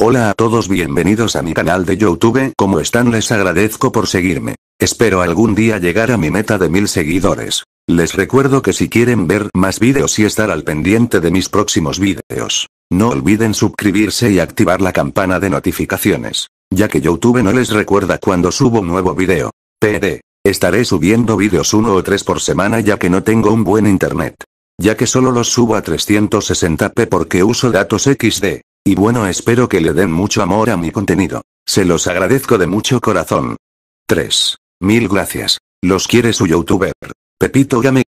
Hola a todos bienvenidos a mi canal de Youtube como están les agradezco por seguirme. Espero algún día llegar a mi meta de mil seguidores. Les recuerdo que si quieren ver más videos y estar al pendiente de mis próximos videos, no olviden suscribirse y activar la campana de notificaciones, ya que Youtube no les recuerda cuando subo un nuevo vídeo. PD. Estaré subiendo videos uno o tres por semana ya que no tengo un buen internet. Ya que solo los subo a 360p porque uso datos XD. Y bueno, espero que le den mucho amor a mi contenido. Se los agradezco de mucho corazón. 3. Mil gracias. Los quiere su youtuber. Pepito Game.